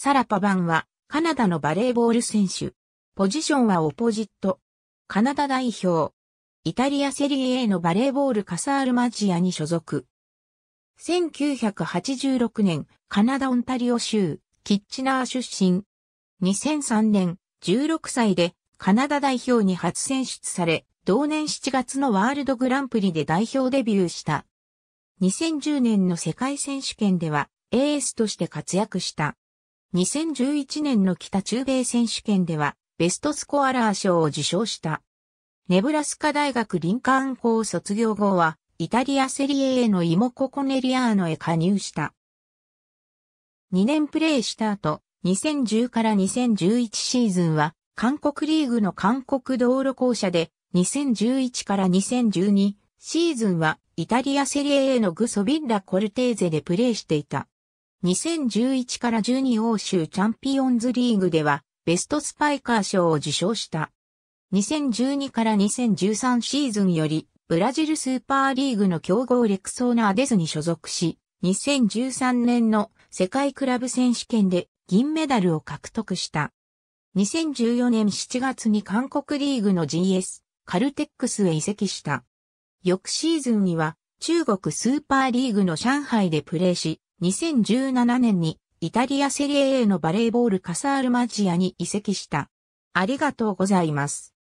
サラ・パバンは、カナダのバレーボール選手。ポジションはオポジット。カナダ代表。イタリアセリエ A のバレーボールカサールマジアに所属。1986年、カナダオンタリオ州、キッチナー出身。2003年、16歳でカナダ代表に初選出され、同年7月のワールドグランプリで代表デビューした。2010年の世界選手権ではエースとして活躍した。2011年の北中米選手権では、ベストスコアラー賞を受賞した。ネブラスカ大学リンカーン校卒業後は、イタリアセリエへのイモココネリアーノへ加入した。2年プレーした後、2010から2011シーズンは、韓国リーグの韓国道路校舎で、2011から2012シーズンは、イタリアセリエへのグソビッラ・コルテーゼでプレーしていた。2011から12欧州チャンピオンズリーグでは、ベストスパイカー賞を受賞した。2012から2013シーズンより、ブラジルスーパーリーグの強豪レクソーナアデスに所属し、2013年の世界クラブ選手権で銀メダルを獲得した。2014年7月に韓国リーグの GS、カルテックスへ移籍した。翌シーズンには中国スーパーリーグの上海でプレーし、2017年にイタリアセリエ A のバレーボールカサールマジアに移籍した。ありがとうございます。